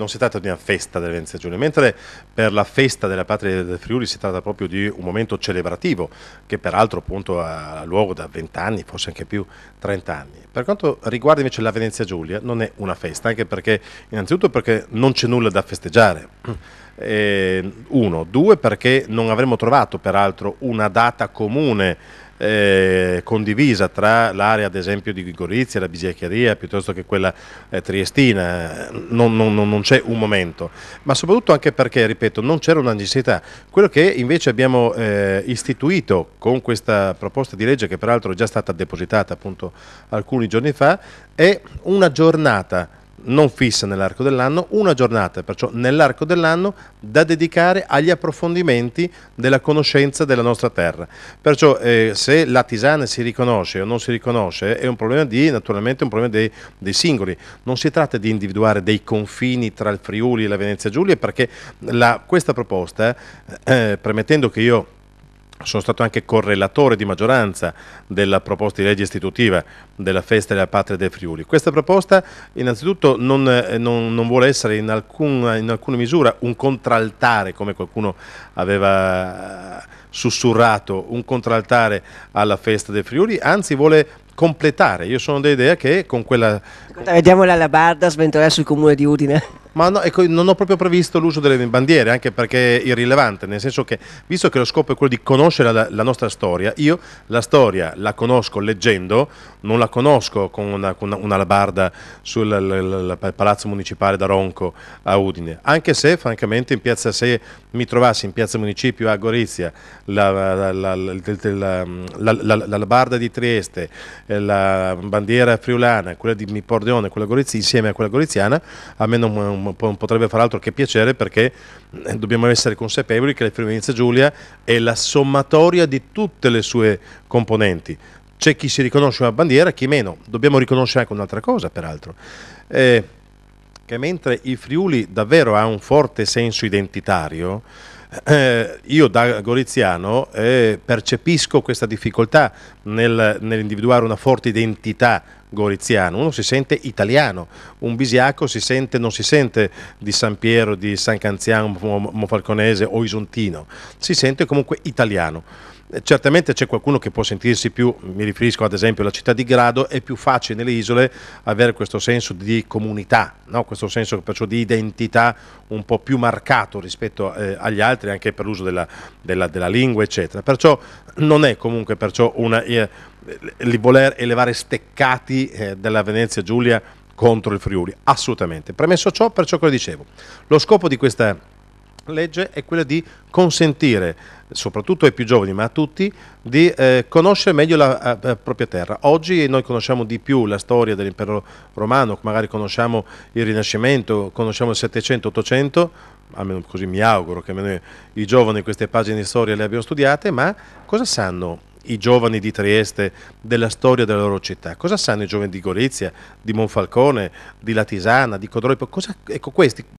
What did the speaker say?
non si tratta di una festa delle Venezia Giulia, mentre per la festa della patria del Friuli si tratta proprio di un momento celebrativo che peraltro appunto ha luogo da 20 anni, forse anche più 30 anni. Per quanto riguarda invece la Venezia Giulia non è una festa, anche perché innanzitutto perché non c'è nulla da festeggiare. Eh, uno, due perché non avremmo trovato peraltro una data comune eh, condivisa tra l'area ad esempio di Gorizia, la Bisiaccheria piuttosto che quella eh, triestina, non, non, non c'è un momento, ma soprattutto anche perché, ripeto, non c'era una necessità. Quello che invece abbiamo eh, istituito con questa proposta di legge che peraltro è già stata depositata appunto alcuni giorni fa è una giornata non fissa nell'arco dell'anno, una giornata perciò nell'arco dell'anno da dedicare agli approfondimenti della conoscenza della nostra terra. Perciò eh, se la tisana si riconosce o non si riconosce è un problema di, naturalmente, un problema dei, dei singoli. Non si tratta di individuare dei confini tra il Friuli e la Venezia Giulia perché la, questa proposta, eh, eh permettendo che io sono stato anche correlatore di maggioranza della proposta di legge istitutiva della festa della patria del Friuli. Questa proposta innanzitutto non, eh, non, non vuole essere in alcuna, in alcuna, misura un contraltare, come qualcuno aveva eh, sussurrato, un contraltare alla festa del Friuli, anzi vuole completare. Io sono dell'idea che con quella... Vediamo l'alabarda sventolare sul comune di Udine. Ma no, ecco, non ho proprio previsto l'uso delle bandiere, anche perché è irrilevante, nel senso che, visto che lo scopo è quello di conoscere la, la nostra storia, io la storia la conosco leggendo, non la conosco con una, con una alabarda sul l, l, palazzo municipale da Ronco a Udine, anche se francamente in piazza, se mi trovassi in piazza Municipio a Gorizia, l'alabarda di Trieste, la bandiera friulana, quella di Mipordione, quella gorizia, insieme a quella goriziana, a me non non potrebbe far altro che piacere perché eh, dobbiamo essere consapevoli che la Friulenza Giulia è la sommatoria di tutte le sue componenti. C'è chi si riconosce una bandiera, chi meno. Dobbiamo riconoscere anche un'altra cosa, peraltro. Eh, che mentre il Friuli davvero ha un forte senso identitario, eh, io da goriziano eh, percepisco questa difficoltà nel, nell'individuare una forte identità goriziano, uno si sente italiano, un bisiaco si sente, non si sente di San Piero, di San Canziano, Monfalconese o Isontino, si sente comunque italiano. Eh, certamente c'è qualcuno che può sentirsi più, mi riferisco ad esempio alla città di Grado, è più facile nelle isole avere questo senso di comunità, no? questo senso perciò di identità un po' più marcato rispetto eh, agli altri anche per l'uso della, della, della, lingua eccetera. Perciò non è comunque perciò una... Eh, il voler elevare steccati eh, della Venezia Giulia contro il Friuli, assolutamente. Premesso ciò, perciò che dicevo, lo scopo di questa legge è quello di consentire, soprattutto ai più giovani, ma a tutti, di eh, conoscere meglio la, eh, la, propria terra. Oggi noi conosciamo di più la storia dell'impero romano, magari conosciamo il Rinascimento, conosciamo il Settecento, Ottocento, almeno così mi auguro che almeno i giovani queste pagine di storia le abbiano studiate, ma cosa sanno i giovani di Trieste della storia della loro città? Cosa sanno i giovani di Gorizia, di Monfalcone, di Latisana, di Codroipo? Cosa, ecco, questi